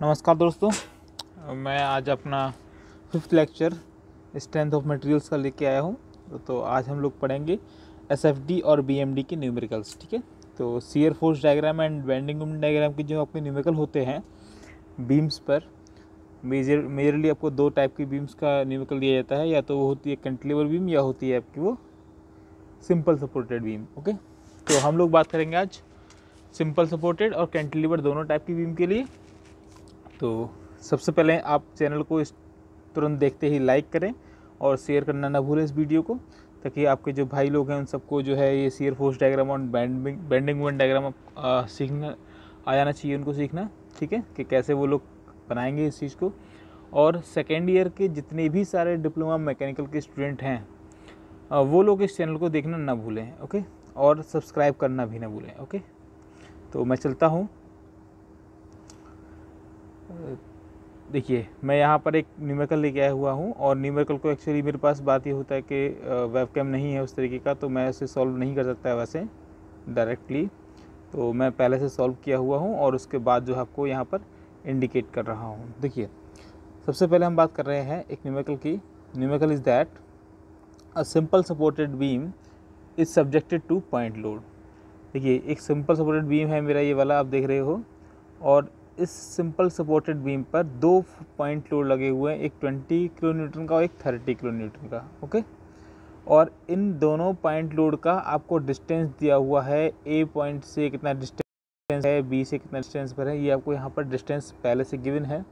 नमस्कार दोस्तों मैं आज अपना fifth lecture strength of materials का लेके आया हूँ तो आज हम लोग पढ़ेंगे एस और बी के न्यूमेरिकल्स ठीक है तो shear force diagram and bending moment diagram के जो आपके न्यूमेरिकल होते हैं बीम्स पर मेजर मेजरली आपको दो टाइप की बीम्स का न्यूमेरिकल दिया जाता है या तो वो होती है कंटिलेवर बीम या होती है आपकी वो सिंपल सपोर्टेड बीम ओके तो हम लोग बात करेंगे आज सिंपल सपोर्टेड और कैंटिलीवर दोनों टाइप की बीम के लिए तो सबसे पहले आप चैनल को इस तुरंत देखते ही लाइक करें और शेयर करना ना भूलें इस वीडियो को ताकि आपके जो भाई लोग हैं उन सबको जो है ये सीयर फोर्स डायग्राम और बैंडिंग बैंडिंग वन डायग्राम सीखना आ जाना चाहिए उनको सीखना ठीक है कि कैसे वो लोग बनाएंगे इस चीज़ को और सेकेंड ईयर के जितने भी सारे डिप्लोमा मैकेनिकल के स्टूडेंट हैं वो लोग इस चैनल को देखना ना भूलें ओके और सब्सक्राइब करना भी ना भूलें ओके तो मैं चलता हूँ देखिए मैं यहाँ पर एक न्यूमेरिकल लेके आया हुआ हूँ और न्यूमेरिकल को एक्चुअली मेरे पास बात ये होता है कि वेबकैम नहीं है उस तरीके का तो मैं उसे सॉल्व नहीं कर सकता वैसे डायरेक्टली तो मैं पहले से सॉल्व किया हुआ हूँ और उसके बाद जो आपको यहाँ पर इंडिकेट कर रहा हूँ देखिए सबसे पहले हम बात कर रहे हैं एक न्यूमेकल की numerical is that a simple supported beam is subjected to point load देखिए एक सिंपल सपोर्टेड बीम है मेरा ये वाला आप देख रहे हो और इस सिंपल सपोर्टेड बीम पर दो पॉइंट लोड लगे हुए हैं एक ट्वेंटी किलो न्यूटन का और एक थर्टी किलो न्यूटन का ओके और इन दोनों पॉइंट लोड का आपको डिस्टेंस दिया हुआ है ए पॉइंट से कितना डिस्टेंस है बी से कितना डिस्टेंस पर है ये आपको यहाँ पर डिस्टेंस पहले से गिविन है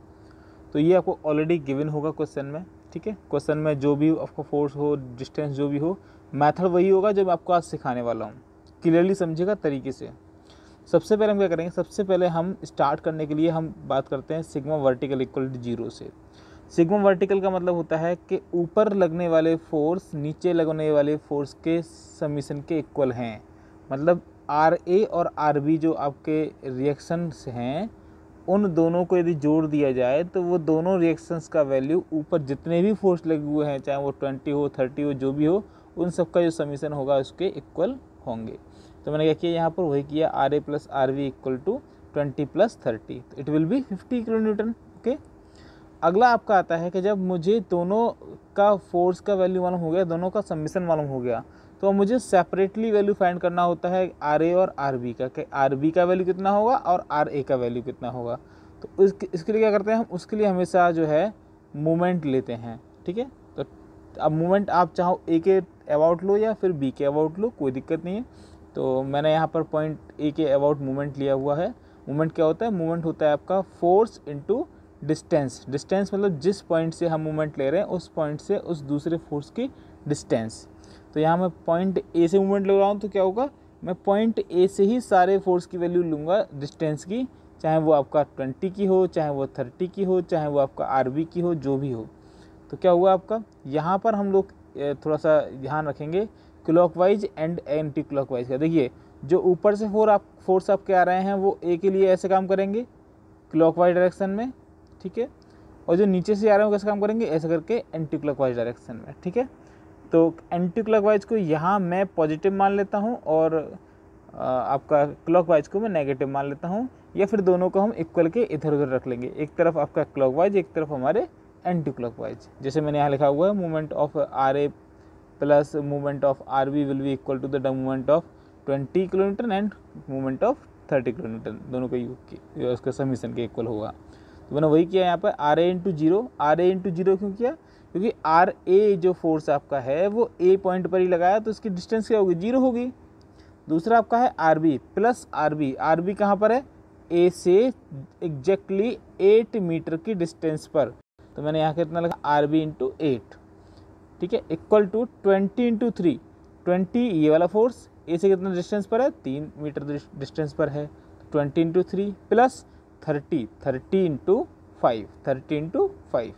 तो ये आपको ऑलरेडी गिविन होगा क्वेश्चन में ठीक है क्वेश्चन में जो भी आपका फोर्स हो डिस्टेंस जो भी हो मैथड वही होगा जब आपको आज सिखाने वाला हूँ क्लियरली समझेगा तरीके से सबसे पहले हम क्या करेंगे सबसे पहले हम स्टार्ट करने के लिए हम बात करते हैं sigma vertical equal to zero से सिग्मा वर्टिकल का मतलब होता है कि ऊपर लगने वाले फोर्स नीचे लगने वाले फोर्स के समीशन के इक्वल हैं मतलब आर ए और आर बी जो आपके रिएक्शंस हैं उन दोनों को यदि जोड़ दिया जाए तो वो दोनों रिएक्शंस का वैल्यू ऊपर जितने भी फोर्स लगे हुए हैं चाहे वो ट्वेंटी हो थर्टी हो जो भी हो उन सब का जो समीशन होगा उसके इक्वल होंगे तो मैंने क्या किया यहाँ पर वही किया R A plus R V equal to twenty plus thirty तो it will be fifty kilo newton okay अगला आपका आता है कि जब मुझे दोनों का फोर्स का वैल्यू मालूम हो गया दोनों का सबमिशन मालूम हो गया तो मुझे सेपरेटली वैल्यू फाइंड करना होता है आर ए और आर बी का कि आर बी का वैल्यू कितना होगा और आर ए का वैल्यू कितना होगा तो इसके इसके लिए क्या करते हैं हम उसके लिए हमेशा जो है मोमेंट लेते हैं ठीक है तो अब मोमेंट आप चाहो ए के अबाउट लो या फिर बी के अबाउट लो कोई दिक्कत नहीं है तो मैंने यहाँ पर पॉइंट ए के अबाउट मूवमेंट लिया हुआ है मूवमेंट क्या होता है मूवमेंट होता है आपका फोर्स इंटू डिस्टेंस डिस्टेंस मतलब जिस पॉइंट से हम मूवमेंट ले रहे हैं उस पॉइंट से उस दूसरे फोर्स की डिस्टेंस तो यहाँ मैं पॉइंट ए से मूवमेंट ले रहा हूँ तो क्या होगा मैं पॉइंट ए से ही सारे फोर्स की वैल्यू लूँगा डिस्टेंस की चाहे वो आपका ट्वेंटी की हो चाहे वो थर्टी की हो चाहे वो आपका आर की हो जो भी हो तो क्या हुआ आपका यहाँ पर हम लोग थोड़ा सा ध्यान रखेंगे क्लॉकवाइज एंड एंटी क्लॉकवाइज का देखिए जो ऊपर से फोर आप फोर्स आपके आ रहे हैं वो ए के लिए ऐसे काम करेंगे क्लॉकवाइज डायरेक्शन में ठीक है और जो नीचे से आ रहे हैं वो कैसे काम करेंगे ऐसे करके एंटी क्लॉकवाइज डायरेक्शन में ठीक है तो एंटी क्लॉकवाइज को यहाँ मैं पॉजिटिव मान लेता हूँ और आपका क्लॉकवाइज को मैं नेगेटिव मान लेता हूँ या फिर दोनों को हम इक्वल के इधर उधर रख लेंगे एक तरफ आपका क्लॉकवाइज एक तरफ हमारे एंटी क्लॉकवाइज जैसे मैंने यहाँ लिखा हुआ है movement of R A plus movement of rv will be equal to the movement of 20 kilometre and movement of 30 kilometre दोनों का यू उसका समीशन के इक्वल होगा तो मैंने वही किया यहाँ पर R A into zero R A into zero क्यों किया क्योंकि आर ए जो फोर्स आपका है वो ए पॉइंट पर ही लगाया तो उसकी डिस्टेंस क्या होगी जीरो होगी दूसरा आपका है R B plus R B R B कहाँ पर है ए से एग्जैक्टली एट मीटर की डिस्टेंस पर तो मैंने यहाँ कितना लगा आर बी इंटू एट ठीक है equal to twenty into three twenty ये वाला फोर्स ए से कितना डिस्टेंस पर है तीन मीटर डिस्टेंस पर है twenty into three plus thirty thirty into five thirty into five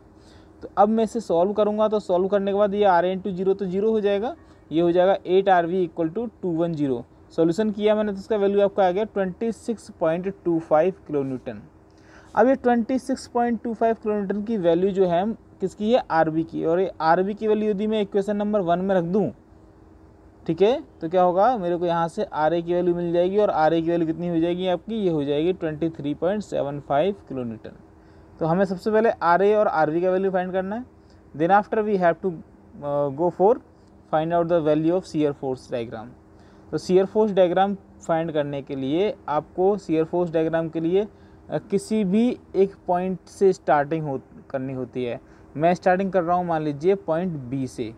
तो अब मैं इसे सॉल्व करूँगा तो सॉल्व करने के बाद ये आर इंटू जीरो तो जीरो हो जाएगा ये हो जाएगा eight R V equal to two one zero solution किया मैंने तो इसका वैल्यू आपका आ गया twenty six point two five kilo newton अब ये twenty six point two five kilo newton की वैल्यू जो है किसकी है आरबी की और ये आरबी की वैल्यू यदि मैं इक्वेशन नंबर वन में रख दूँ ठीक है तो क्या होगा मेरे को यहाँ से आर की वैल्यू मिल जाएगी और आर की वैल्यू कितनी हो जाएगी आपकी ये हो जाएगी twenty three point seven five kilometre तो हमें सबसे पहले आर और आर का वैल्यू फाइंड करना है then after we have to go for find out the value of shear force diagram तो सीयर फोर्स डायग्राम फाइंड करने के लिए आपको सीयर फोर्स डायग्राम के लिए uh, किसी भी एक पॉइंट से स्टार्टिंग हो करनी होती है मैं स्टार्टिंग कर रहा हूँ मान लीजिए पॉइंट बी से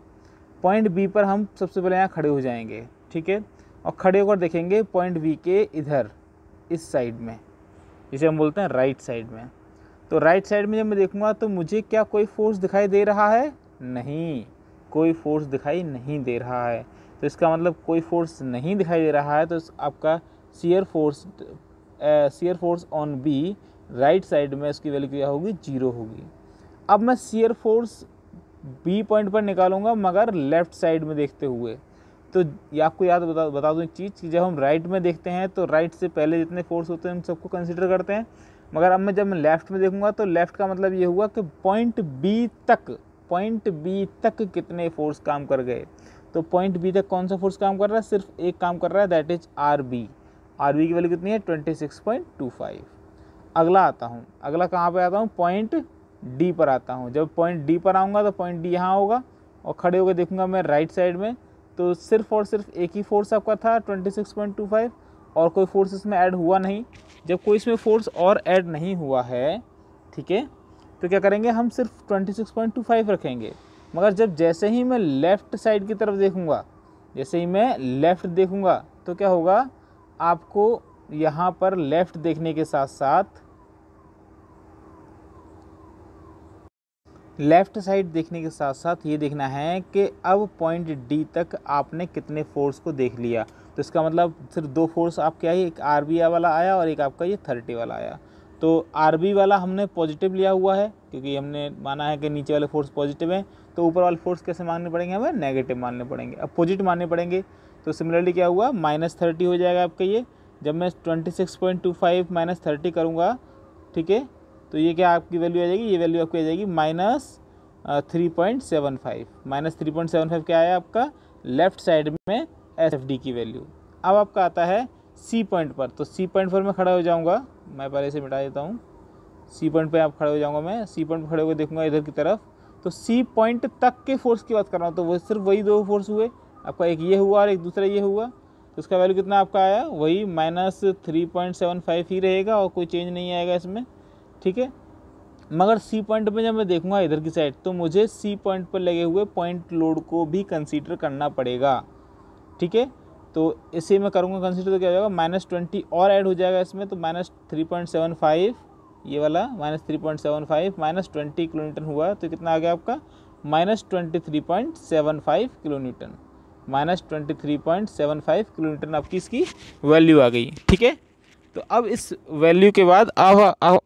पॉइंट बी पर हम सबसे पहले यहाँ खड़े हो जाएंगे ठीक है और खड़े होकर देखेंगे पॉइंट बी के इधर इस साइड में जिसे हम बोलते हैं राइट साइड में तो राइट साइड में जब मैं देखूँगा तो मुझे क्या कोई फोर्स दिखाई दे रहा है नहीं कोई फोर्स दिखाई नहीं दे रहा है तो इसका मतलब कोई फोर्स नहीं दिखाई दे रहा है तो आपका shear force shear force on B right side में इसकी वैल्यू क्या होगी जीरो होगी अब मैं सीयर फोर्स बी पॉइंट पर निकालूंगा मगर लेफ़्ट साइड में देखते हुए तो ये आपको याद बता बता दूँ एक चीज़ कि जब हम राइट में देखते हैं तो राइट से पहले जितने फोर्स होते हैं उन सबको कंसिडर करते हैं मगर अब मैं जब मैं लेफ़्ट में देखूंगा तो लेफ़्ट का मतलब ये हुआ कि पॉइंट बी तक पॉइंट बी तक कितने फोर्स काम कर गए तो पॉइंट बी तक कौन सा फोर्स काम कर रहा है सिर्फ एक काम कर रहा है that is R B R B की वैल्यू कितनी है twenty six point two five अगला आता हूँ अगला कहाँ पे आता हूँ पॉइंट डी पर आता हूँ जब पॉइंट डी पर आऊँगा तो पॉइंट डी यहाँ होगा और खड़े होकर देखूँगा मैं राइट साइड में तो सिर्फ और सिर्फ एक ही फोर्स आपका था 26.25 और कोई फोर्स इसमें ऐड हुआ नहीं जब कोई इसमें फोर्स और ऐड नहीं हुआ है ठीक है तो क्या करेंगे हम सिर्फ 26.25 रखेंगे मगर जब जैसे ही मैं लेफ़्ट साइड की तरफ देखूँगा जैसे ही मैं लेफ़्ट देखूँगा तो क्या होगा आपको यहाँ पर लेफ़्ट देखने के साथ साथ लेफ़्ट साइड देखने के साथ साथ ये देखना है कि अब पॉइंट डी तक आपने कितने फोर्स को देख लिया तो इसका मतलब सिर्फ दो फोर्स आपके आई एक आर वाला आया और एक आपका ये थर्टी वाला आया तो आर वाला हमने पॉजिटिव लिया हुआ है क्योंकि हमने माना है कि नीचे वाले फोर्स पॉजिटिव हैं तो ऊपर वाले फोर्स कैसे मानने पड़ेंगे हमें नेगेटिव मानने पड़ेंगे अपोजिट मानने पड़ेंगे तो सिमिलरली क्या हुआ माइनस थर्टी हो जाएगा आपका ये जब मैं twenty six point two five minus thirty करूँगा ठीक है तो ये क्या आपकी वैल्यू आ जाएगी ये वैल्यू आपकी आ जाएगी minus three point seven five minus three point seven five क्या आया आपका लेफ्ट साइड में एस एफ डी की वैल्यू अब आपका आता है सी पॉइंट पर तो सी पॉइंट पर मैं खड़ा हो जाऊँगा मैं पहले से मिटा देता हूँ सी पॉइंट पर आप खड़ा हो जाऊँगा मैं सी पॉइंट पर खड़े होकर देखूँगा इधर की तरफ तो सी पॉइंट तक के फोर्स की बात कर रहा हूँ तो वो सिर्फ वही दो फोर्स हुए आपका एक ये हुआ और एक दूसरा ये हुआ तो इसका वैल्यू कितना आपका आया वही minus three point seven five ही रहेगा और कोई चेंज नहीं आएगा इसमें ठीक है मगर सी पॉइंट पे जब मैं देखूंगा इधर की साइड तो मुझे सी पॉइंट पर लगे हुए पॉइंट लोड को भी कंसीडर करना पड़ेगा ठीक है तो इसे मैं करूँगा कंसीडर तो क्या हो जाएगा माइनस ट्वेंटी और ऐड हो जाएगा इसमें तो minus three point seven five ये वाला minus three point seven five minus twenty kilometre हुआ तो कितना आ गया आपका minus twenty three point seven five kilometre minus twenty three point seven five kilometre आपकी इसकी वैल्यू आ गई ठीक है तो अब इस वैल्यू के बाद अब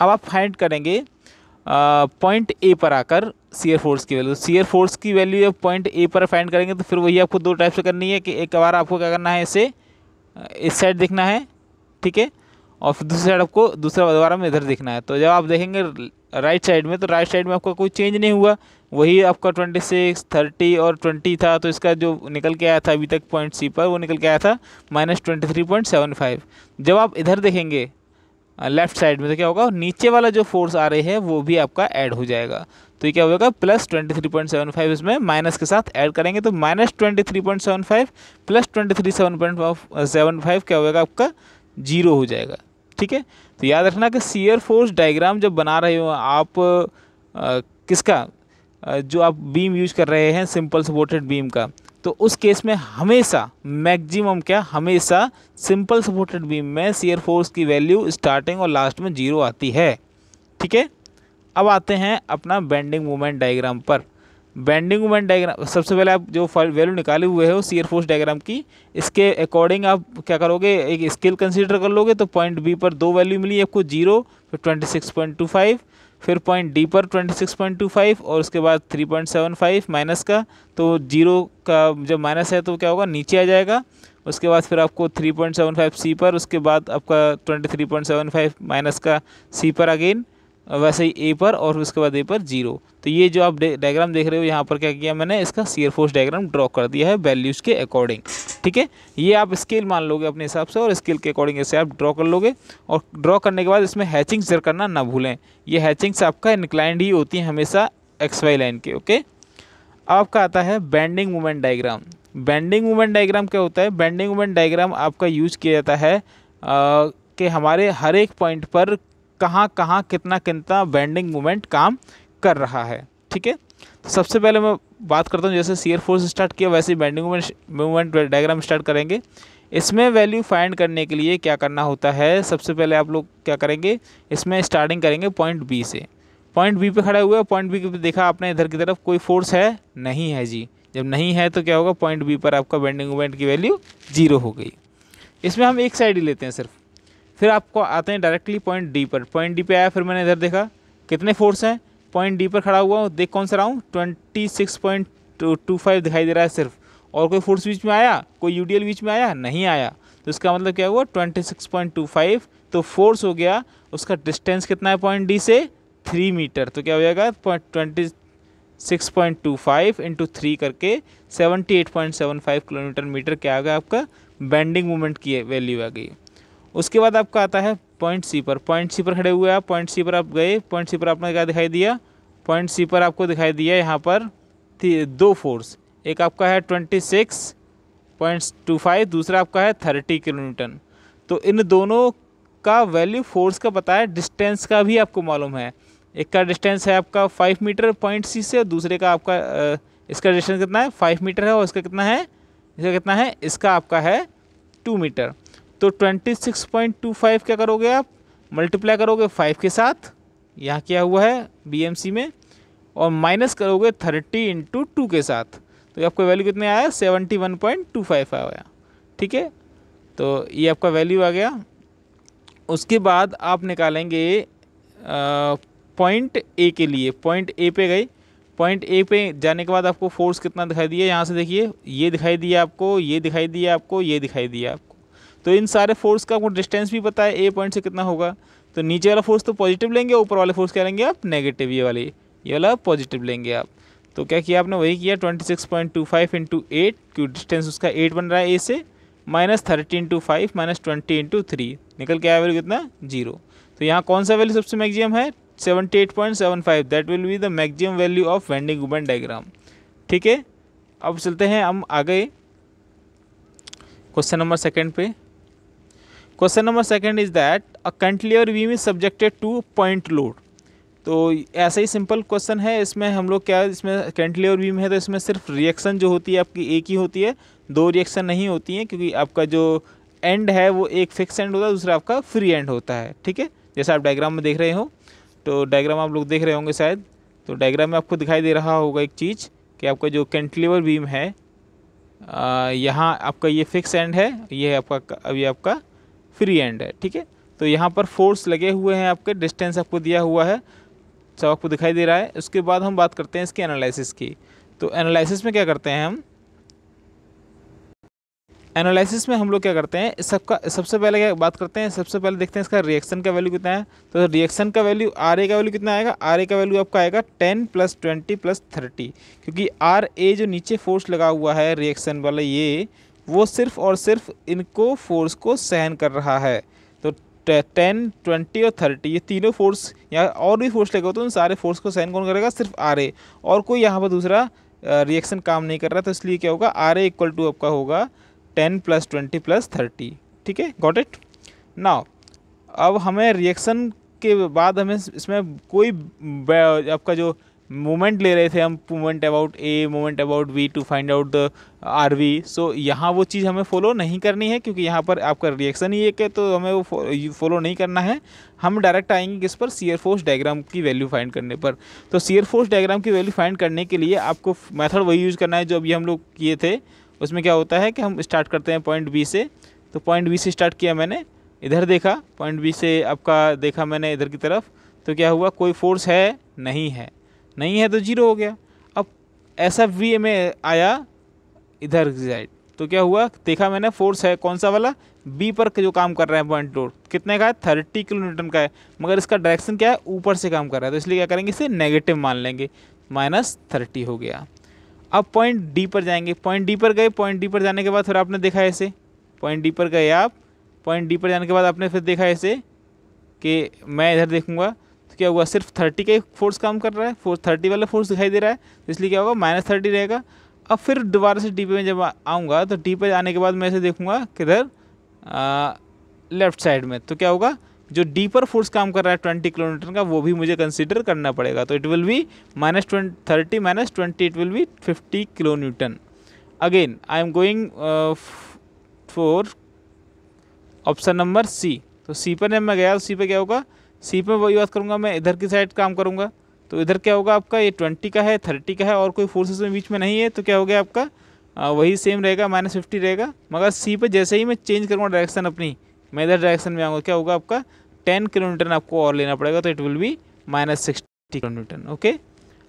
अब आप फाइंड करेंगे पॉइंट ए पर आकर सीयर फोर्स की वैल्यू सीयर फोर्स की वैल्यू जब पॉइंट ए पर फाइंड करेंगे तो फिर वही आपको दो टाइप से करनी है कि एक बार आपको क्या करना है इसे इस साइड देखना है ठीक है और फिर दूसरी साइड आपको दूसरा दोबारा में इधर देखना है तो जब आप देखेंगे राइट साइड में तो राइट साइड में आपका कोई चेंज नहीं हुआ वही आपका ट्वेंटी सिक्स थर्टी और ट्वेंटी था तो इसका जो निकल के आया था अभी तक पॉइंट सी पर वो निकल के आया था minus twenty three point seven five जब आप इधर देखेंगे लेफ़्ट साइड में तो क्या होगा नीचे वाला जो फोर्स आ रही है वो भी आपका ऐड हो जाएगा तो ये क्या होगा plus twenty three point seven five इसमें माइनस के साथ ऐड करेंगे तो minus twenty three point seven five plus twenty three seven point seven five क्या होगा आपका जीरो हो जाएगा ठीक है तो याद रखना कि सीयर फोर्स डायग्राम जब बना रहे हो आप आ, किसका जो आप बीम यूज कर रहे हैं सिंपल सपोर्टेड बीम का तो उस केस में हमेशा मैक्सिमम क्या हमेशा सिंपल सपोर्टेड बीम में सीयर फोर्स की वैल्यू स्टार्टिंग और लास्ट में जीरो आती है ठीक है अब आते हैं अपना बेंडिंग मूवमेंट डायग्राम पर बेंडिंग मूवमेंट डायग्राम सबसे पहले आप जो वैल्यू निकाले हुए हो सीयर फोर्स डायग्राम की इसके अकॉर्डिंग आप क्या करोगे एक स्केल कंसिडर कर लोगे तो पॉइंट बी पर दो वैल्यू मिली आपको जीरो फिर twenty six point two five फिर पॉइंट डी पर 26.25 और उसके बाद 3.75 माइनस का तो जीरो का जब माइनस है तो क्या होगा नीचे आ जाएगा उसके बाद फिर आपको 3.75 सी पर उसके बाद आपका 23.75 माइनस का सी पर अगेन वैसे ही ए पर और उसके बाद ए पर जीरो तो ये जो आप डायग्राम देख रहे हो यहाँ पर क्या किया मैंने इसका सीयर फोर्स डायग्राम ड्रॉ कर दिया है वैल्यूज़ के अकॉर्डिंग ठीक है ये आप स्केल मान लोगे अपने हिसाब से और स्केल के अकॉर्डिंग इसे आप ड्रॉ कर लोगे और ड्रॉ करने के बाद इसमें हैचिंग जर करना ना भूलें ये हैचिंग्स आपका इंक्लाइंड ही होती है हमेशा एक्स वाई लाइन के ओके आपका आता है bending movement diagram bending movement diagram क्या होता है बैंडिंग मूवमेंट डायग्राम आपका यूज किया जाता है कि हमारे हर एक पॉइंट पर कहाँ कहाँ कितना कितना बैंडिंग मोमेंट काम कर रहा है ठीक है तो सबसे पहले मैं बात करता हूँ जैसे सीयर फोर्स स्टार्ट किया वैसे ही मोमेंट मूवमेंट डायग्राम स्टार्ट करेंगे इसमें वैल्यू फाइंड करने के लिए क्या करना होता है सबसे पहले आप लोग क्या करेंगे इसमें स्टार्टिंग करेंगे पॉइंट बी से पॉइंट बी पे खड़ा हुआ है पॉइंट बी पे देखा आपने इधर की तरफ कोई फोर्स है नहीं है जी जब नहीं है तो क्या होगा पॉइंट बी पर आपका बेंडिंग मोमेंट की वैल्यू जीरो हो गई इसमें हम एक साइड ही लेते हैं सिर्फ फिर आपको आते हैं डायरेक्टली पॉइंट डी पर पॉइंट डी पे आया फिर मैंने इधर देखा कितने फोर्स हैं पॉइंट डी पर खड़ा हुआ हूँ देख कौन सा रहा हूँ twenty six point two five दिखाई दे रहा है सिर्फ और कोई फोर्स बीच में आया कोई यू बीच में आया नहीं आया तो इसका मतलब क्या हुआ twenty six point two five तो फोर्स हो गया उसका डिस्टेंस कितना है पॉइंट डी से थ्री मीटर तो क्या हो जाएगा twenty six point two five into three करके seventy eight point seven five kilometre metre क्या आ गया आपका बेंडिंग मोमेंट की वैल्यू आ गई उसके बाद आपका आता है पॉइंट सी पर पॉइंट सी पर खड़े हुए आप पॉइंट सी पर आप गए पॉइंट सी पर आपने क्या दिखाई दिया पॉइंट सी पर आपको दिखाई दिया यहाँ पर दो फोर्स एक आपका है twenty six point two five दूसरा आपका है थर्टी किलोमीटर तो इन दोनों का वैल्यू फोर्स का पता है डिस्टेंस का भी आपको मालूम है एक का डिस्टेंस है आपका फाइव मीटर पॉइंट सी से दूसरे का आपका इसका डिस्टेंस कितना है फाइव मीटर है और इसका कितना है इसका कितना है इसका आपका है टू मीटर तो twenty six point two five क्या करोगे आप मल्टीप्लाई करोगे फाइव के साथ यहाँ क्या हुआ है बीएमसी में और माइनस करोगे थर्टी इंटू टू के साथ तो आपका वैल्यू कितने आया seventy one point two five आया ठीक है तो ये आपका वैल्यू आ गया उसके बाद आप निकालेंगे पॉइंट ए के लिए पॉइंट ए पे गई पॉइंट ए पे जाने के बाद आपको फोर्स कितना दिखाई दिया यहाँ से देखिए ये दिखाई दिया आपको ये दिखाई दिया आपको ये दिखाई दिया आपको तो इन सारे फोर्स का आपको डिस्टेंस भी पता है ए पॉइंट से कितना होगा तो नीचे वाला फोर्स तो पॉजिटिव लेंगे ऊपर वाले फोर्स क्या लेंगे आप नेगेटिव ये वाले ये वाला पॉजिटिव लेंगे आप तो क्या किया आपने वही किया twenty six point two five into eight क्यों डिस्टेंस उसका एट बन रहा है ए से minus thirty into five minus twenty into three निकल के आया वैल्यू कितना जीरो तो यहाँ कौन सा वैल्यू सबसे मैक्सिमम है seventy eight point seven five that will be the maximum value of bending moment diagram ठीक है अब चलते हैं हम आ गए क्वेश्चन नंबर सेकेंड पे question number second is that a cantilever beam is subjected to point load तो ऐसा ही सिंपल क्वेश्चन है इसमें हम लोग क्या इसमें कैंटिलेवर वीम है तो इसमें सिर्फ रिएक्शन जो होती है आपकी एक ही होती है दो रिएक्शन नहीं होती हैं क्योंकि आपका जो एंड है वो एक फिक्स एंड होता है दूसरा आपका फ्री एंड होता है ठीक है जैसा आप डायग्राम में देख रहे हो तो डायग्राम आप लोग देख रहे होंगे शायद तो डायग्राम में आपको दिखाई दे रहा होगा एक चीज़ कि आपका जो कैंटलीवर बीम है यहाँ आपका ये फिक्स एंड है ये आपका अभी आपका फ्री एंड है ठीक है तो यहाँ पर फोर्स लगे हुए हैं आपके डिस्टेंस आपको दिया हुआ है सब आपको दिखाई दे रहा है उसके बाद हम बात करते हैं इसके एनालिसिस की तो एनालिसिस में क्या करते हैं हम एनालिसिस में हम लोग क्या करते हैं सबका सबसे पहले क्या बात करते हैं सबसे पहले देखते हैं इसका रिएक्शन का वैल्यू कितना है तो रिएक्शन का वैल्यू आर ए का वैल्यू कितना आएगा आर ए का वैल्यू आपका आएगा ten plus twenty plus thirty क्योंकि आर ए जो नीचे फोर्स लगा हुआ है रिएक्शन वाला ये वो सिर्फ़ और सिर्फ इनको फोर्स को सहन कर रहा है तो टेन ट्वेंटी और थर्टी ये तीनों फोर्स या और भी फोर्स लेकर तो उन सारे फोर्स को सहन कौन करेगा सिर्फ आर और कोई यहाँ पर दूसरा रिएक्शन काम नहीं कर रहा तो इसलिए क्या होगा आर ए इक्वल टू आपका होगा ten plus twenty plus thirty ठीक है गॉट इट नाउ अब हमें रिएक्शन के बाद हमें इसमें कोई आपका जो मोमेंट ले रहे थे हम moment about A moment about B to find out the R V so यहाँ वो चीज़ हमें फॉलो नहीं करनी है क्योंकि यहाँ पर आपका रिएक्शन ही एक है तो हमें वो फॉलो नहीं करना है हम डायरेक्ट आएंगे किस पर सीयर फोर्स डायग्राम की वैल्यू फाइंड करने पर तो सीयर फोर्स डायग्राम की वैल्यू फाइंड करने के लिए आपको मैथड वही यूज़ करना है जो अभी हम लोग किए थे उसमें क्या होता है कि हम स्टार्ट करते हैं पॉइंट बी से तो पॉइंट बी से स्टार्ट किया मैंने इधर देखा पॉइंट बी से आपका देखा मैंने इधर की तरफ तो क्या हुआ कोई फोर्स है नहीं है नहीं है तो जीरो हो गया अब ऐसा वी में आया इधर साइड तो क्या हुआ देखा मैंने फोर्स है कौन सा वाला बी पर जो काम कर रहा है पॉइंट टोर कितने का है थर्टी किलोमीटर का है मगर इसका डायरेक्शन क्या है ऊपर से काम कर रहा है तो इसलिए क्या करेंगे इसे नेगेटिव मान लेंगे माइनस थर्टी हो गया अब पॉइंट डी पर जाएंगे पॉइंट डी पर गए पॉइंट डी पर जाने के बाद फिर आपने देखा ऐसे पॉइंट डी पर गए आप पॉइंट डी पर जाने के बाद आपने फिर देखा ऐसे कि मैं इधर देखूँगा क्या हुआ सिर्फ थर्टी का फोर्स काम कर रहा है फोर्स थर्टी वाला फोर्स दिखाई दे रहा है तो इसलिए क्या होगा माइनस थर्टी रहेगा अब फिर दोबारा से डी पे में जब आऊँगा तो डी पे आने के बाद मैं इसे देखूँगा किधर लेफ्ट साइड में तो क्या होगा जो डी पर फोर्स काम कर रहा है ट्वेंटी किलोमीटर का वो भी मुझे कंसिडर करना पड़ेगा तो it will be minus thirty minus twenty it will be fifty kilo newton again I am going for option number C तो सी पर जब मैं गया तो सी पर क्या होगा सी पे वही बात करूँगा मैं इधर की साइड काम करूँगा तो इधर क्या होगा आपका ये ट्वेंटी का है थर्टी का है और कोई फोर्सेज में बीच में नहीं है तो क्या हो गया आपका आ, वही सेम रहेगा माइनस फिफ्टी रहेगा मगर सी पे जैसे ही मैं चेंज करूँगा डायरेक्शन अपनी मैं इधर डायरेक्शन में आऊँगा क्या होगा आपका टेन किलोमीटर आपको और लेना पड़ेगा तो it will be minus sixty kilometre okay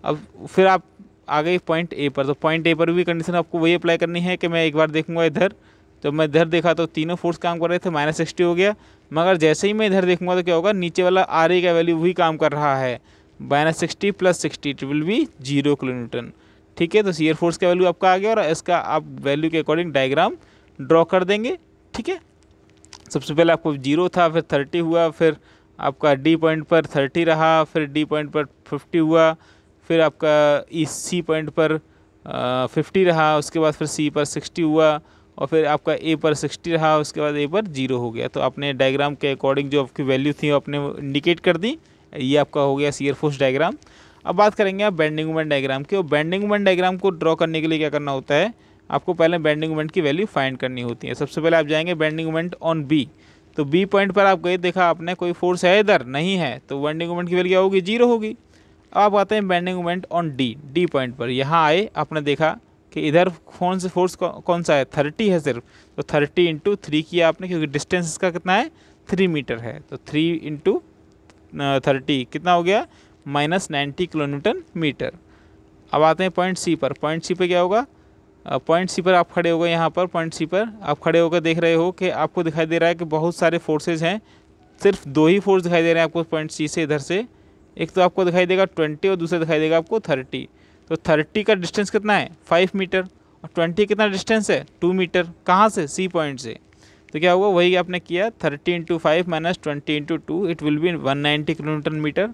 अब फिर आप आ गई पॉइंट ए पर तो पॉइंट ए पर भी कंडीशन आपको वही अप्लाई करनी है कि मैं एक बार देखूंगा इधर जब मैं इधर देखा तो तीनों फोर्स काम कर रहे थे माइनस सिक्सटी हो गया मगर जैसे ही मैं इधर देखूंगा तो क्या होगा नीचे वाला आर ए का वैल्यू वही काम कर रहा है minus sixty plus sixty it will be zero kilometre ठीक है तो सीयर फोर्स का वैल्यू आपका आ गया और इसका आप वैल्यू के अकॉर्डिंग डायग्राम ड्रॉ कर देंगे ठीक है सबसे पहले आपको जीरो था फिर थर्टी हुआ फिर आपका डी पॉइंट पर थर्टी रहा फिर डी पॉइंट पर फिफ्टी हुआ फिर आपका ई सी पॉइंट पर फिफ्टी रहा उसके बाद फिर सी पर सिक्सटी हुआ और फिर आपका ए पर सिक्सटी रहा उसके बाद ए पर जीरो हो गया तो आपने डायग्राम के अकॉर्डिंग जो आपकी वैल्यू थी वो आपने इंडिकेट कर दी ये आपका हो गया सीयर फोर्स डायग्राम अब बात करेंगे आप बैंडिंग मोमेंट डायग्राम की और बैंडिंग मोमेंट डायग्राम को ड्रॉ करने के लिए क्या करना होता है आपको पहले बैंडिंग मोमेंट की वैल्यू फाइंड करनी होती है सबसे पहले आप जाएंगे बैंडिंग मोमेंट ऑन बी तो बी पॉइंट पर आप गए देखा आपने कोई फोर्स है इधर नहीं है तो बैंडिंग मोमेंट की वैल्यू क्या होगी जीरो होगी अब आप आते हैं bending moment on D D point पर यहाँ आए आपने देखा कि इधर कौन से फोर्स कौन सा है थर्टी है सिर्फ तो थर्टी इंटू थ्री किया आपने क्योंकि डिस्टेंस इसका कितना है थ्री मीटर है तो थ्री इंटू थर्टी कितना हो गया माइनस नाइन्टी किलोमीटर मीटर अब आते हैं पॉइंट सी पर पॉइंट सी पर क्या होगा पॉइंट सी पर आप खड़े हो गए यहाँ पर पॉइंट सी पर आप खड़े होकर देख रहे हो कि आपको दिखाई दे रहा है कि बहुत सारे फोर्सेज हैं सिर्फ दो ही फोर्स दिखाई दे रहे हैं आपको पॉइंट सी से इधर से एक तो आपको दिखाई देगा ट्वेंटी और दूसरा दिखाई देगा आपको थर्टी तो थर्टी का डिस्टेंस कितना है फाइव मीटर और ट्वेंटी कितना डिस्टेंस है टू मीटर कहाँ से सी पॉइंट से तो क्या हुआ वही आपने किया thirty into five minus twenty into two it will be one ninety kilometre metre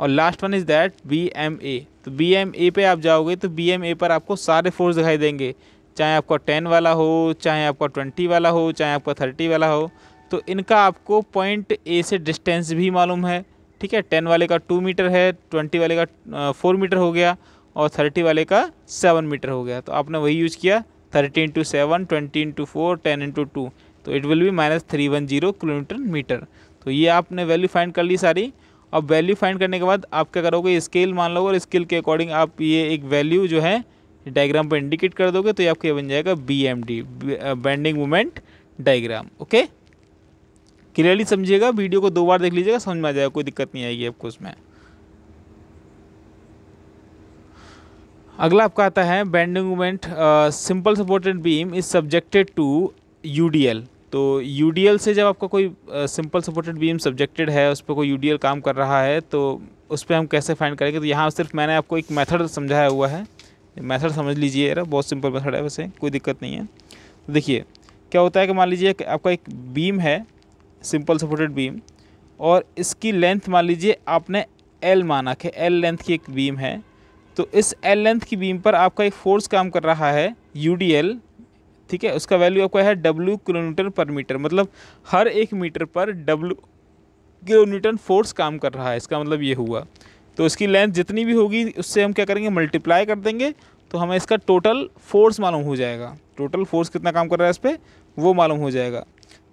और last one is that B M A तो बी एम ए पर आप जाओगे तो बी एम ए पर आपको सारे फोर्स दिखाई देंगे चाहे आपका टेन वाला हो चाहे आपका ट्वेंटी वाला हो चाहे आपका थर्टी वाला हो तो इनका आपको पॉइंट ए से डिस्टेंस भी मालूम है ठीक है टेन वाले का टू मीटर है ट्वेंटी वाले का फोर मीटर हो गया और थर्टी वाले का सेवन मीटर हो गया तो आपने वही यूज किया thirty into seven twenty into four ten into two तो it will be minus three one zero kilometre metre तो ये आपने वैल्यू फाइंड कर ली सारी अब वैल्यू फाइंड करने के बाद आप क्या करोगे स्केल मान लो और स्केल के अकॉर्डिंग आप ये एक वैल्यू जो है डायग्राम पर इंडिकेट कर दोगे तो ये आपके बन जाएगा B M D bending moment diagram okay clearly समझिएगा वीडियो को दो बार देख लीजिएगा समझ में आ जाएगा कोई दिक्कत नहीं आएगी आपको उसमें अगला आपका आता है bending movement simple supported beam is subjected to U तो यू से जब आपका कोई सिंपल सपोर्टेड बीम सब्जेक्टेड है उस पर कोई यू काम कर रहा है तो उस पर हम कैसे फाइंड करेंगे तो यहाँ सिर्फ मैंने आपको एक मेथड समझाया हुआ है मेथड समझ लीजिए यार बहुत सिंपल मेथड है वैसे कोई दिक्कत नहीं है तो देखिए क्या होता है कि मान लीजिए आपका एक बीम है सिंपल सपोर्टेड बीम और इसकी लेंथ मान लीजिए आपने एल माना कि एल लेंथ की एक बीम है तो इस एल लेंथ की बीम पर आपका एक फोर्स काम कर रहा है यू ठीक है उसका वैल्यू आपका है डब्ल्यू किलोमीटर पर मीटर मतलब हर एक मीटर पर डब्ल्यू किलोमीटर फोर्स काम कर रहा है इसका मतलब ये हुआ तो इसकी लेंथ जितनी भी होगी उससे हम क्या करेंगे मल्टीप्लाई कर देंगे तो हमें इसका टोटल फोर्स मालूम हो जाएगा टोटल फोर्स कितना काम कर रहा है इस पर वो मालूम हो जाएगा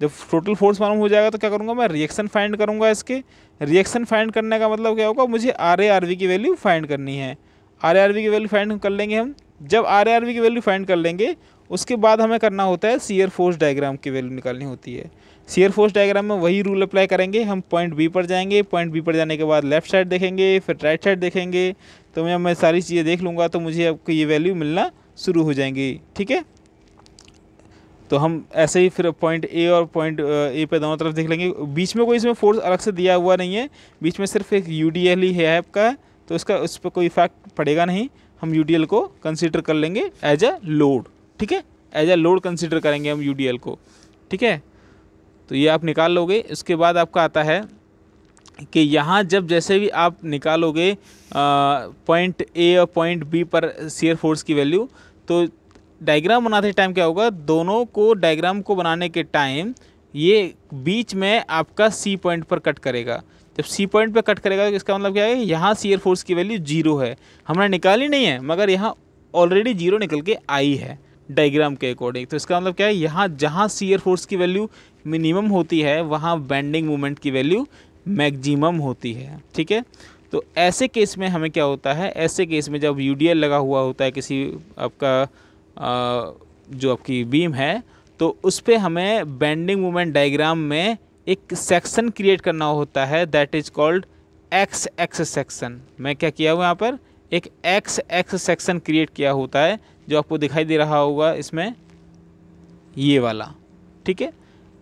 जब टोटल फोर्स मालूम हो जाएगा तो क्या करूँगा मैं रिएक्शन फाइंड करूँगा इसके रिएक्शन फाइंड करने का मतलब क्या होगा मुझे आर ए आर वी की वैल्यू फाइंड करनी है आर की वैल्यू फाइंड कर लेंगे हम जब आर की वैल्यू फाइंड कर लेंगे उसके बाद हमें करना होता है सीयर फोर्स डायग्राम की वैल्यू निकालनी होती है सीयर फोर्स डायग्राम में वही रूल अप्लाई करेंगे हम पॉइंट बी पर जाएंगे पॉइंट बी पर जाने के बाद लेफ्ट साइड देखेंगे फिर राइट साइड देखेंगे तो मैं मैं सारी चीज़ें देख लूँगा तो मुझे आपको ये वैल्यू मिलना शुरू हो जाएंगी ठीक है तो हम ऐसे ही फिर पॉइंट ए और पॉइंट ए पे दोनों तरफ देख लेंगे बीच में कोई इसमें फोर्स अलग से दिया हुआ नहीं है बीच में सिर्फ एक यू डी एल ही है ऐप का तो इसका उस पर कोई इफेक्ट पड़ेगा नहीं हम यू को कंसिडर कर लेंगे एज अ लोड ठीक है एज अ लोड कंसिडर करेंगे हम यू को ठीक है तो ये आप निकाल लोगे इसके बाद आपका आता है कि यहाँ जब जैसे भी आप निकालोगे पॉइंट ए और पॉइंट बी पर सीयर फोर्स की वैल्यू तो डायग्राम बनाते टाइम क्या होगा दोनों को डायग्राम को बनाने के टाइम ये बीच में आपका सी पॉइंट पर कट करेगा जब सी पॉइंट पे कट करेगा तो इसका मतलब क्या है यहाँ सी एयर फोर्स की वैल्यू जीरो है हमने निकाली नहीं है मगर यहाँ ऑलरेडी जीरो निकल के आई है डायग्राम के अकॉर्डिंग तो इसका मतलब क्या है यहाँ जहाँ सी एयर फोर्स की वैल्यू मिनिमम होती है वहाँ बैंडिंग मूवमेंट की वैल्यू मैक्सिमम होती है ठीक है तो ऐसे केस में हमें क्या होता है ऐसे केस में जब यू लगा हुआ होता है किसी आपका जो आपकी बीम है तो उस पर हमें बैंडिंग मूवमेंट डायग्राम में एक सेक्शन क्रिएट करना होता है that is called X X section मैं क्या किया हुआ यहाँ पर एक एक्स एक्स सेक्शन क्रिएट किया होता है जो आपको दिखाई दे रहा होगा इसमें ये वाला ठीक है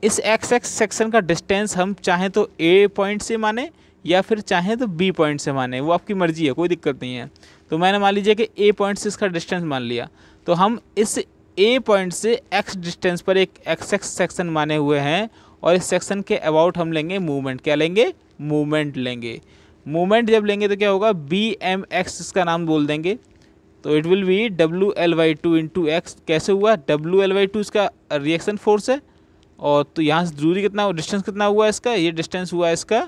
इस एक्स एक्स सेक्शन का डिस्टेंस हम चाहें तो ए पॉइंट से माने या फिर चाहें तो बी पॉइंट से माने वो आपकी मर्जी है कोई दिक्कत नहीं है तो मैंने मान लीजिए कि ए पॉइंट से इसका डिस्टेंस मान लिया तो हम इस ए पॉइंट से एक्स डिस्टेंस पर एक एक्स एक्स सेक्शन माने हुए हैं और इस सेक्शन के अबाउट हम लेंगे मूवमेंट क्या लेंगे मूवमेंट लेंगे मूवमेंट जब लेंगे तो क्या होगा बी एम एक्स इसका नाम बोल देंगे तो it will be W L by two into X कैसे हुआ डब्ल्यू एल वाई टू इसका रिएक्शन फोर्स है और तो यहाँ से दूरी कितना डिस्टेंस कितना हुआ इसका ये डिस्टेंस हुआ इसका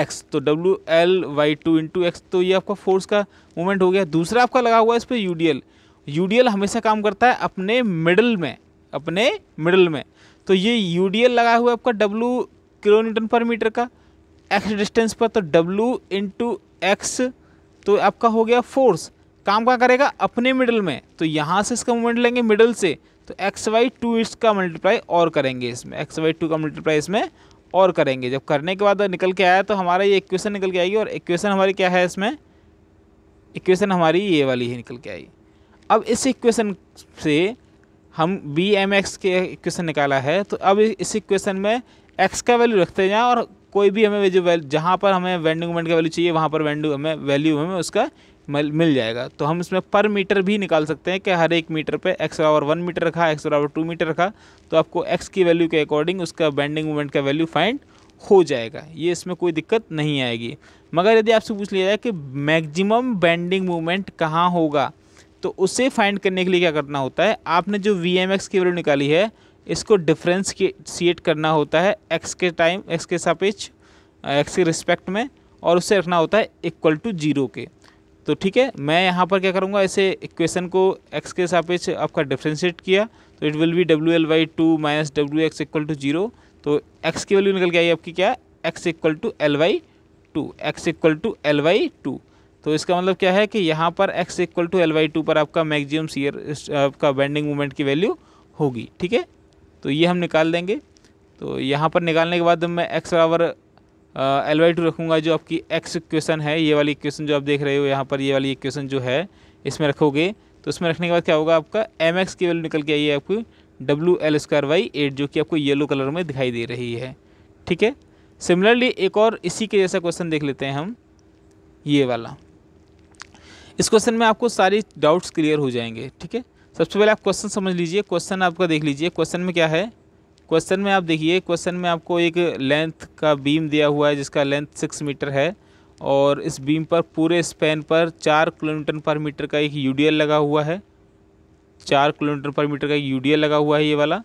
एक्स तो W L by two into X तो ये आपका फोर्स का मूवमेंट हो गया दूसरा आपका लगा हुआ है इस पर U D L U D L हमेशा काम करता है अपने मिडल में अपने मिडल में तो ये यू लगा हुआ है आपका डब्लू किलोमीटर पर मीटर का एक्स डिस्टेंस पर तो डब्लू इंटू एक्स तो आपका हो गया फोर्स काम क्या करेगा अपने मिडल में तो यहाँ से इसका मोमेंट लेंगे मिडल से तो एक्स वाई टू इसका मल्टीप्लाई और करेंगे इसमें एक्स वाई टू का मल्टीप्लाई इसमें और करेंगे जब करने के बाद निकल के आया तो हमारा ये इक्वेशन निकल के आएगी और इक्वेशन हमारी क्या है इसमें इक्वेशन हमारी ये वाली ही निकल के आई अब इस इक्वेशन से हम बी एम एक्स के इक्वेशन निकाला है तो अब इस इक्वेशन में एक्स का वैल्यू रखते जाएँ और कोई भी हमें जो वैल्यू जहाँ पर हमें वेंडिंग मोमेंट का वैल्यू चाहिए वहाँ पर वेंडिंग हमें वैल्यू हमें उसका मिल जाएगा तो हम इसमें पर मीटर भी निकाल सकते हैं कि हर एक मीटर पे एक्स बराबर वन मीटर रखा एक्स बराबर टू मीटर रखा तो आपको एक्स की वैल्यू के अकॉर्डिंग उसका बेंडिंग मोमेंट का वैल्यू फाइंड हो जाएगा ये इसमें कोई दिक्कत नहीं आएगी मगर यदि आपसे पूछ लिया जाए कि मैक्सिमम बेंडिंग मूवमेंट कहाँ होगा तो उसे फाइंड करने के लिए क्या करना होता है आपने जो वी एम एक्स की वैल्यू निकाली है इसको डिफरेंस सीएट करना होता है एक्स के टाइम एक्स के सापेक्ष एक्स के रिस्पेक्ट में और उसे रखना होता है इक्वल टू जीरो के तो ठीक है मैं यहाँ पर क्या करूँगा इसे इक्वेशन को एक्स के सापेक्ष आपका डिफ्रेंशिएट किया तो it will be W L by two minus W X equal to zero तो एक्स की वैल्यू निकल के आई आपकी क्या X equal to L by two X equal to L by two तो इसका मतलब क्या है कि यहाँ पर x equal to L by two पर आपका मैक्सिमम सीयर आपका बेंडिंग मोमेंट की वैल्यू होगी ठीक है तो ये हम निकाल देंगे तो यहाँ पर निकालने के बाद मैं x बराबर एल वाई टू रखूँगा जो आपकी x इक्वेशन है ये वाली इक्वेशन जो आप देख रहे हो यहाँ पर ये वाली इक्वेशन जो है इसमें रखोगे तो इसमें रखने के बाद क्या होगा आपका एम एक्स की वैल्यू निकल के आई है आपकी W L square by eight जो कि आपको येलो कलर में दिखाई दे रही है ठीक है सिमिलरली एक और इसी के जैसा क्वेश्चन देख लेते हैं हम ये वाला इस क्वेश्चन में आपको सारी डाउट्स क्लियर हो जाएंगे ठीक है सबसे पहले आप क्वेश्चन समझ लीजिए क्वेश्चन आपका देख लीजिए क्वेश्चन में क्या है क्वेश्चन में आप देखिए क्वेश्चन में आपको एक लेंथ का बीम दिया हुआ है जिसका लेंथ सिक्स मीटर है और इस बीम पर पूरे स्पैन पर चार किलोमीटर पर मीटर का एक यूडीएल लगा हुआ है चार किलोमीटर पर मीटर का एक यू लगा हुआ है ये वाला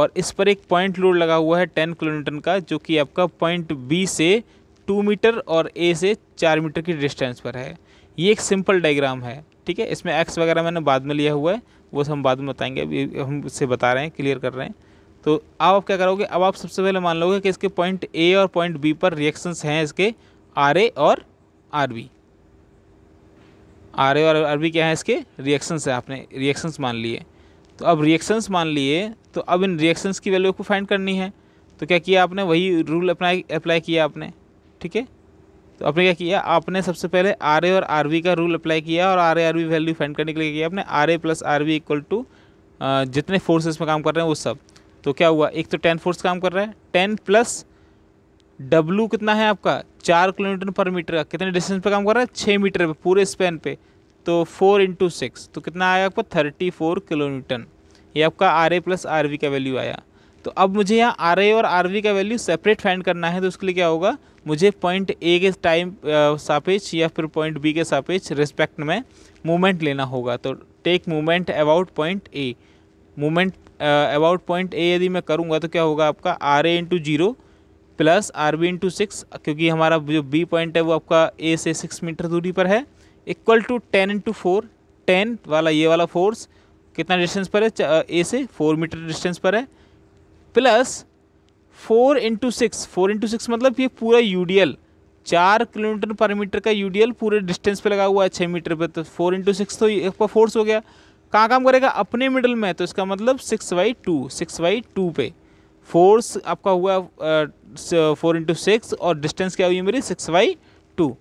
और इस पर एक पॉइंट लोड लगा हुआ है टेन किलोमीटर का जो कि आपका पॉइंट बी से टू मीटर और ए से चार मीटर की डिस्टेंस पर है ये एक सिंपल डायग्राम है ठीक है इसमें एक्स वगैरह मैंने बाद में लिया हुआ है वो हम बाद में बताएंगे अभी हम इससे बता रहे हैं क्लियर कर रहे हैं तो अब आप क्या करोगे अब आप सबसे पहले मान लोगे कि इसके पॉइंट ए और पॉइंट बी पर रिएक्शंस हैं इसके आर ए और आर बी आर ए और आर बी क्या है इसके रिएक्शंस है आपने रिएक्शंस मान लिए तो अब रिएक्शंस मान लिए तो अब इन रिएक्शंस की वैल्यू को फाइंड करनी है तो क्या किया आपने वही रूल अप्लाई अप्लाई किया आपने ठीक है तो आपने क्या किया आपने सबसे पहले आर ए और आर का रूल अप्लाई किया और R A R value find करने के लिए किया आपने R A plus R V equal to जितने फोर्सेस में काम कर रहे हैं वो सब तो क्या हुआ एक तो टेन फोर्स काम कर रहा है टेन प्लस डब्लू कितना है आपका चार किलोमीटर पर मीटर का कितने डिस्टेंस पे काम कर रहा है छः मीटर पे पूरे स्पेन पे तो फोर इंटू सिक्स तो कितना आया आपका थर्टी फोर किलोमीटर ये आपका R A plus R V का वैल्यू आया तो अब मुझे यहाँ आर और आर का वैल्यू सेपरेट फाइंड करना है तो उसके लिए क्या होगा मुझे पॉइंट ए के टाइम सापेक्ष या फिर पॉइंट बी के सापेक्ष रिस्पेक्ट में मूवमेंट लेना होगा तो take movement about point A movement about point A यदि मैं करूँगा तो क्या होगा आपका R A into zero plus R B into six क्योंकि हमारा जो बी पॉइंट है वो आपका ए से सिक्स मीटर दूरी पर है equal to ten into four ten वाला ये वाला फोर्स कितना डिस्टेंस पर है ए से फोर मीटर डिस्टेंस पर है plus four into six four into six मतलब ये पूरा यू डी एल चार किलोमीटर पर मीटर का यूडीएल पूरे डिस्टेंस पे लगा हुआ है छः मीटर पे तो फोर इंटू सिक्स तो पर फोर्स हो गया कहाँ काम करेगा अपने मिडल में तो इसका मतलब six by two six by two पे फोर्स आपका हुआ फोर इंटू सिक्स और डिस्टेंस क्या हुई मेरी सिक्स बाई टू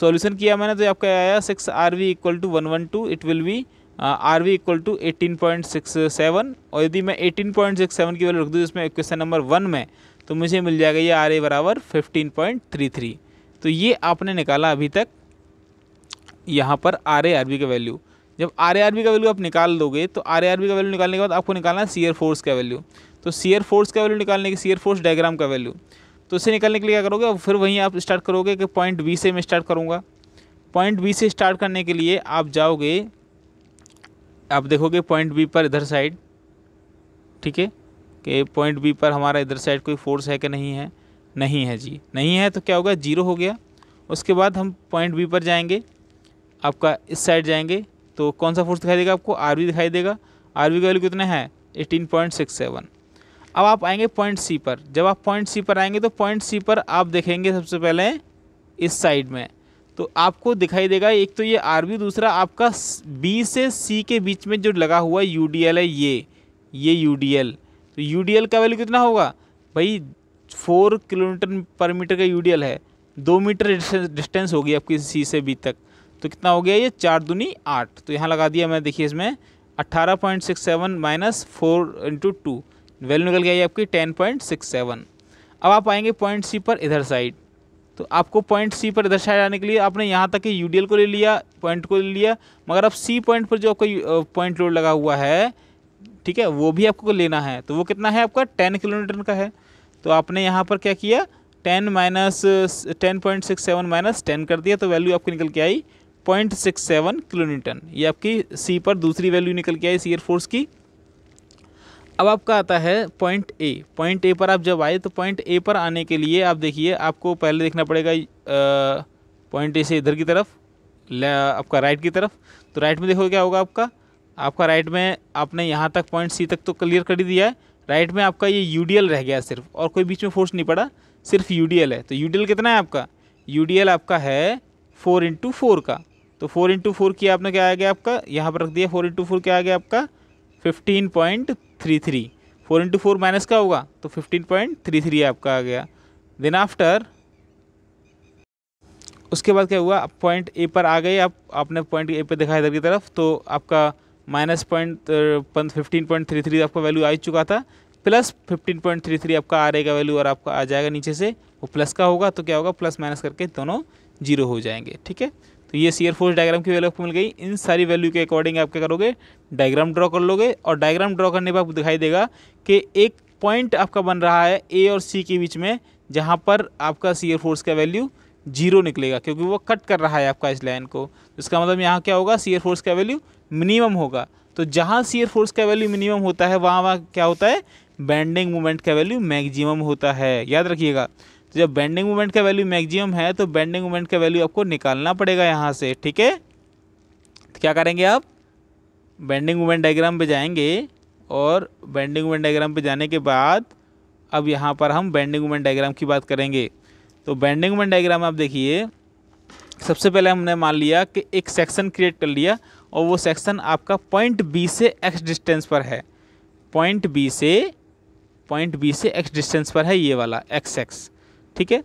सोल्यूशन किया मैंने तो आपका आया six R V equal to one one two it will be R V equal to eighteen point six seven और यदि मैं एटीन पॉइंट सिक्स सेवन की वैल्यू रख दूँ इसमें क्वेश्चन नंबर वन में तो मुझे मिल जाएगा ये आर ए बराबर फिफ्टीन पॉइंट थ्री थ्री तो ये आपने निकाला अभी तक यहाँ पर आर ए आर बी का वैल्यू जब आर ए आर बी का वैल्यू आप निकाल दोगे तो आर ए आर बी का वैल्यू निकालने के बाद आपको निकालना है सीयर फोर्स का वैल्यू तो सीयर फोर्स का वैल्यू निकालने के सीयर फोर्स डायग्राम का वैल्यू तो उसे निकालने के लिए क्या करोगे फिर वहीं आप स्टार्ट करोगे कि पॉइंट बी से मैं स्टार्ट करूँगा पॉइंट बी से स्टार्ट करने के लिए आप जाओगे आप देखोगे पॉइंट बी पर इधर साइड ठीक है कि पॉइंट बी पर हमारा इधर साइड कोई फोर्स है कि नहीं है नहीं है जी नहीं है तो क्या होगा जीरो हो गया उसके बाद हम पॉइंट बी पर जाएंगे आपका इस साइड जाएंगे तो कौन सा फोर्स दिखाई देगा आपको आर दिखाई देगा आर का वैल्यू कितना है एटीन पॉइंट सिक्स सेवन अब आप आएंगे पॉइंट सी पर जब आप पॉइंट सी पर आएंगे तो पॉइंट सी पर आप देखेंगे सबसे पहले इस साइड में तो आपको दिखाई देगा एक तो ये आर दूसरा आपका बी से सी के बीच में जो लगा हुआ यू है ये ये यू तो यू का वैल्यू कितना होगा भाई फोर किलोमीटर पर मीटर का यू है दो मीटर डिस्टेंस होगी आपकी सी से बी तक तो कितना हो गया ये चार दुनी आठ तो यहाँ लगा दिया मैं देखिए इसमें अट्ठारह point six seven minus four into two value निकल गया ये आपकी टेन पॉइंट सिक्स सेवन अब आप आएंगे पॉइंट सी पर इधर साइड तो आपको पॉइंट सी पर दर्शाए जाने के लिए आपने यहाँ तक कि यू को ले लिया पॉइंट को ले लिया मगर अब सी पॉइंट पर जो आपको पॉइंट लोड लगा हुआ है ठीक है वो भी आपको लेना है तो वो कितना है आपका टेन किलोमीटर का है तो आपने यहाँ पर क्या किया ten minus ten point six seven minus ten कर दिया तो वैल्यू आपकी निकल के आई पॉइंट सिक्स सेवन किलोमीटर ये आपकी सी पर दूसरी वैल्यू निकल के आई सी एयर फोर्स की अब आपका आता है पॉइंट ए पॉइंट ए पर आप जब आए तो पॉइंट ए पर आने के लिए आप देखिए आपको पहले देखना पड़ेगा पॉइंट ए से इधर की तरफ आपका राइट की तरफ तो राइट में देखो क्या होगा आपका आपका राइट में आपने यहाँ तक पॉइंट सी तक तो क्लियर कर ही दिया है राइट में आपका ये यू रह गया सिर्फ और कोई बीच में फोर्स नहीं पड़ा सिर्फ यू है तो यू कितना है आपका यू आपका है फोर इंटू फोर का तो फोर इंटू फोर किया आपने क्या आ गया आपका यहाँ पर रख दिया फोर इंटू फोर क्या आ गया आपका fifteen point three three four into four minus का होगा तो फिफ्टीन पॉइंट थ्री थ्री आपका आ गया देन आफ्टर उसके बाद क्या हुआ पॉइंट ए पर आ गए आप आपने पॉइंट ए पर दिखाया इधर की तरफ तो आपका minus point fifteen point three three आपका वैल्यू आ चुका था plus fifteen point three three आपका आर ए का वैल्यू और आपका आ जाएगा नीचे से वो प्लस का होगा तो क्या होगा प्लस माइनस करके दोनों जीरो हो जाएंगे ठीक है तो ये सीयर फोर्स डायग्राम की वैल्यू आपको मिल गई इन सारी वैल्यू के अकॉर्डिंग आप क्या करोगे डायग्राम ड्रॉ कर लोगे और डायग्राम ड्रॉ करने पर आपको दिखाई देगा कि एक पॉइंट आपका बन रहा है ए और सी के बीच में जहाँ पर आपका सीयर फोर्स का वैल्यू जीरो निकलेगा क्योंकि वो कट कर रहा है आपका इस लाइन को तो इसका मतलब यहाँ क्या होगा सीयर फोर्स का वैल्यू मिनिमम होगा तो जहाँ सीयर फोर्स का वैल्यू मिनिमम होता है वहाँ वहाँ क्या होता है बैंडिंग मोमेंट का वैल्यू मैक्सिमम होता है याद रखिएगा तो जब बेंडिंग मोमेंट का वैल्यू मैक्सिमम है तो बेंडिंग मोमेंट का वैल्यू आपको निकालना पड़ेगा यहाँ से ठीक है तो क्या करेंगे आप बेंडिंग मोमेंट डायग्राम पे जाएंगे और बेंडिंग मोमेंट डायग्राम पे जाने के बाद अब यहाँ पर हम बेंडिंग मोमेंट डायग्राम की बात करेंगे तो बेंडिंग मोमेंट डायग्राम आप देखिए सबसे पहले हमने मान लिया कि एक सेक्शन क्रिएट कर लिया और वो सेक्शन आपका पॉइंट बी से एक्स डिस्टेंस पर है पॉइंट बी से पॉइंट बी से एक्स डिस्टेंस पर है ये वाला एक्स एक्स ठीक है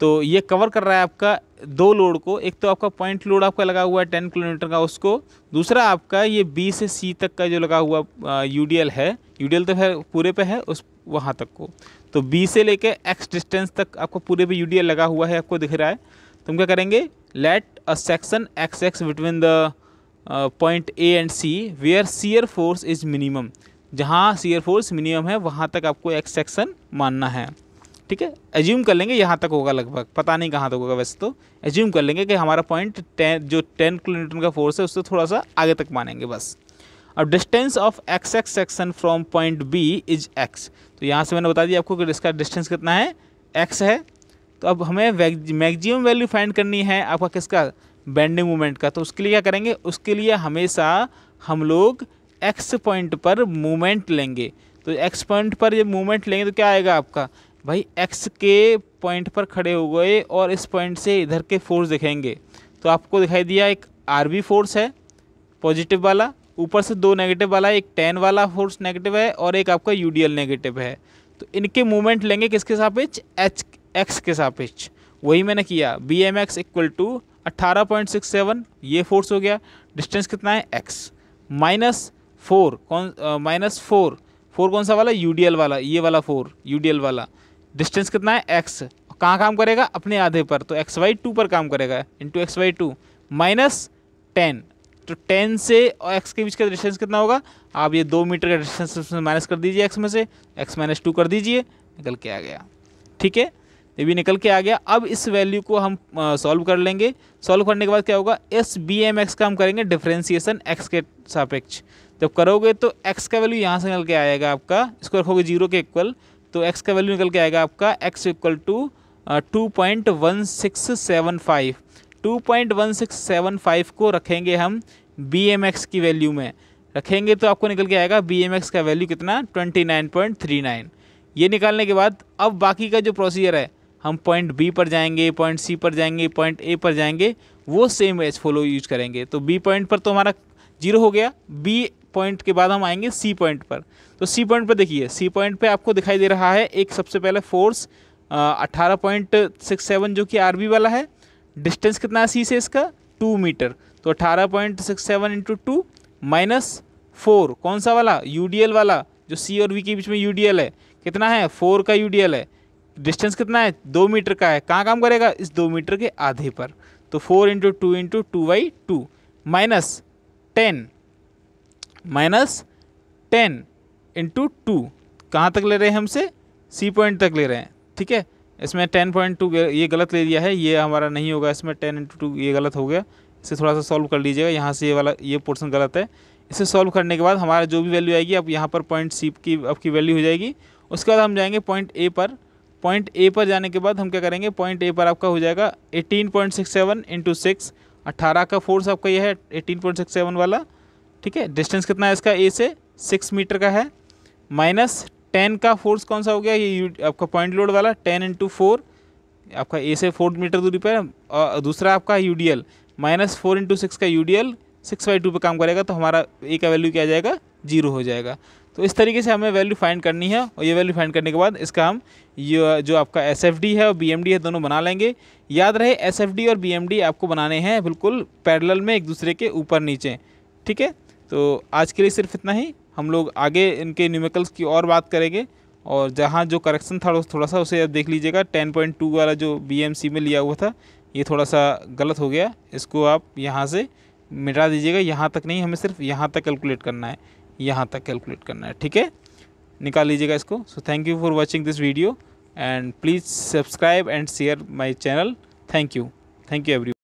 तो ये कवर कर रहा है आपका दो लोड को एक तो आपका पॉइंट लोड आपका लगा हुआ है टेन किलोमीटर का उसको दूसरा आपका ये बी से सी तक का जो लगा हुआ यू है यू तो है पूरे पे है उस वहाँ तक को तो बी से लेके एक्स डिस्टेंस तक आपको पूरे पे यू लगा हुआ है आपको दिख रहा है तो हम क्या करेंगे let a section X X between the point A and C where shear force is minimum जहाँ सीयर फोर्स मिनिमम है वहाँ तक आपको एक्स सेक्शन मानना है ठीक है एज्यूम कर लेंगे यहाँ तक होगा लगभग पता नहीं कहाँ तक होगा वैसे तो एज्यूम कर लेंगे कि हमारा पॉइंट टेन जो टेन किलोमीटर का फोर्स है उससे थोड़ा सा आगे तक मानेंगे बस अब distance of X X section from point B is X तो यहाँ से मैंने बता दिया आपको कि इसका डिस्टेंस कितना है एक्स है तो अब हमें मैगजिमम वैल्यू फाइंड करनी है आपका किसका बेंडिंग मूवमेंट का तो उसके लिए क्या करेंगे उसके लिए हमेशा हम लोग एक्स पॉइंट पर मूवमेंट लेंगे तो एक्स पॉइंट पर ये मूवमेंट लेंगे तो क्या आएगा आपका भाई एक्स के पॉइंट पर खड़े हो गए और इस पॉइंट से इधर के फोर्स दिखेंगे तो आपको दिखाई दिया एक आर फोर्स है पॉजिटिव वाला ऊपर से दो नेगेटिव वाला एक टेन वाला फोर्स नेगेटिव है और एक आपका यू नेगेटिव है तो इनके मूवमेंट लेंगे किसके साथ एच एक्स के सापेक्ष वही मैंने किया B M X equal to अट्ठारह पॉइंट सिक्स सेवन ये फोर्स हो गया डिस्टेंस कितना है एक्स माइनस फोर कौन माइनस फोर फोर कौन सा वाला यू वाला ये वाला फोर यू वाला डिस्टेंस कितना है एक्स कहाँ काम करेगा अपने आधे पर तो एक्स वाई टू पर काम करेगा into X Y two minus ten तो टेन से और एक्स के बीच का डिस्टेंस कितना होगा आप ये दो मीटर का डिस्टेंस माइनस कर दीजिए एक्स में से एक्स माइनस टू कर दीजिए निकल के आ गया ठीक है ये भी निकल के आ गया अब इस वैल्यू को हम सॉल्व कर लेंगे सॉल्व करने के बाद क्या होगा एस बी एम एक्स का हम करेंगे डिफ्रेंसिएसन एक्स के सापेक्ष जब करोगे तो एक्स का वैल्यू यहाँ से निकल के आएगा आपका इसको रखोगे जीरो के इक्वल तो एक्स का वैल्यू निकल के आएगा आपका X equal to two point one six seven five two point one six seven five को रखेंगे हम बी एम एक्स की वैल्यू में रखेंगे तो आपको निकल के आएगा बी एम एक्स का वैल्यू कितना twenty nine point three nine ये निकालने के बाद अब बाकी का जो प्रोसीजर है हम पॉइंट बी पर जाएंगे पॉइंट सी पर जाएंगे पॉइंट ए पर जाएंगे वो सेम एज फॉलो यूज करेंगे तो बी पॉइंट पर तो हमारा जीरो हो गया बी पॉइंट के बाद हम आएंगे सी पॉइंट पर तो सी पॉइंट पर देखिए सी पॉइंट पे आपको दिखाई दे रहा है एक सबसे पहले फोर्स अट्ठारह पॉइंट सिक्स सेवन जो कि आर वाला है डिस्टेंस कितना है सी से इसका टू मीटर तो अट्ठारह point six seven into two minus four कौन सा वाला यू वाला जो सी और वी के बीच में यू है कितना है फोर का यू है डिस्टेंस कितना है दो मीटर का है कहाँ काम करेगा इस दो मीटर के आधे पर तो four into two into two by two minus ten minus ten into two कहाँ तक ले रहे हैं हमसे सी पॉइंट तक ले रहे हैं ठीक है इसमें टेन पॉइंट टू ये गलत ले लिया है ये हमारा नहीं होगा इसमें टेन इंटू टू ये गलत हो गया इसे थोड़ा सा सॉल्व कर लीजिएगा यहाँ से ये वाला ये पोर्सन गलत है इसे सॉल्व करने के बाद हमारा जो भी वैल्यू आएगी अब यहाँ पर पॉइंट सी की आपकी वैल्यू हो जाएगी उसके बाद हम जाएंगे पॉइंट ए पर पॉइंट ए पर जाने के बाद हम क्या करेंगे पॉइंट ए पर आपका हो जाएगा eighteen point six seven into six अट्ठारह का फोर्स आपका यह है एटीन पॉइंट सिक्स सेवन वाला ठीक है डिस्टेंस कितना है इसका ए से सिक्स मीटर का है माइनस टेन का फोर्स कौन सा हो गया ये आपका पॉइंट लोड वाला टेन इंटू फोर आपका ए से फोर मीटर दूरी पर और दूसरा आपका U D L minus four into six का U D L six by two पर काम करेगा तो हमारा ए का वैल्यू क्या आ जाएगा जीरो हो जाएगा तो इस तरीके से हमें वैल्यू फाइंड करनी है और ये वैल्यू फाइंड करने के बाद इसका हम ये जो आपका एस एफ डी है और बी एम डी है दोनों बना लेंगे याद रहे एस एफ डी और बी एम डी आपको बनाने हैं बिल्कुल पैरेलल में एक दूसरे के ऊपर नीचे ठीक है तो आज के लिए सिर्फ इतना ही हम लोग आगे इनके न्यूमिकल्स की और बात करेंगे और जहाँ जो करेक्शन था थोड़ा सा उसे आप देख लीजिएगा टेन पॉइंट टू वाला जो बी एम सी में लिया हुआ था ये थोड़ा सा गलत हो गया इसको आप यहाँ से मिटा दीजिएगा यहाँ तक नहीं हमें सिर्फ यहाँ तक कैलकुलेट करना है यहाँ तक कैलकुलेट करना है ठीक है निकाल लीजिएगा इसको so thank you for watching this video and please subscribe and share my channel thank you thank you every